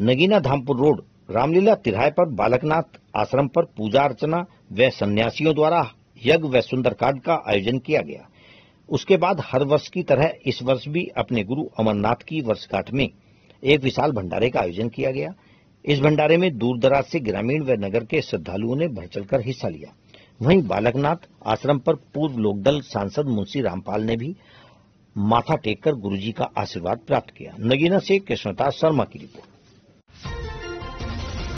Nagina Dhampur road Ramlila तिराहे पर बालकनाथ आश्रम पर पूजा अर्चना व सन्यासियों द्वारा यज्ञ व सुंदरकांड का आयोजन किया गया उसके बाद हर वर्ष की तरह इस वर्ष भी अपने गुरु अमरनाथ की वर्षगांठ में एक विशाल भंडारे का आयोजन किया गया इस भंडारे में दूर दराज से ग्रामीण व नगर के श्रद्धालुओं ने बढ़ चढ़कर हिस्सा लिया वहीं बालकनाथ आश्रम पर पूर्व लोकदल सांसद मुंशी रामपाल ने भी माथा टेककर गुरुजी का आशीर्वाद प्राप्त किया नगीना से कृष्णदास शर्मा की रिपोर्ट